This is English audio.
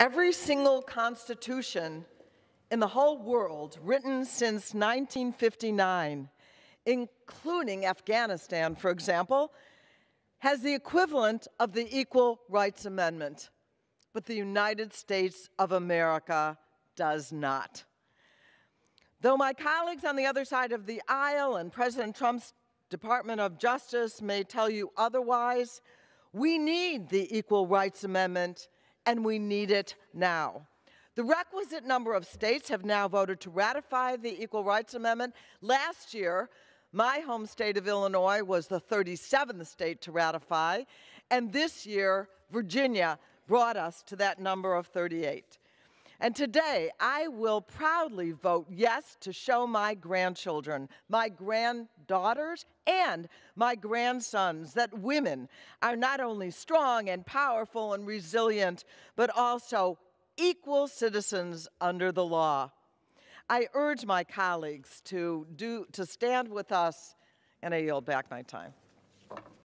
Every single constitution in the whole world written since 1959, including Afghanistan, for example, has the equivalent of the Equal Rights Amendment, but the United States of America does not. Though my colleagues on the other side of the aisle and President Trump's Department of Justice may tell you otherwise, we need the Equal Rights Amendment and we need it now. The requisite number of states have now voted to ratify the Equal Rights Amendment. Last year, my home state of Illinois was the 37th state to ratify, and this year, Virginia brought us to that number of 38. And today, I will proudly vote yes to show my grandchildren, my granddaughters, and my grandsons that women are not only strong and powerful and resilient, but also equal citizens under the law. I urge my colleagues to, do, to stand with us, and I yield back my time.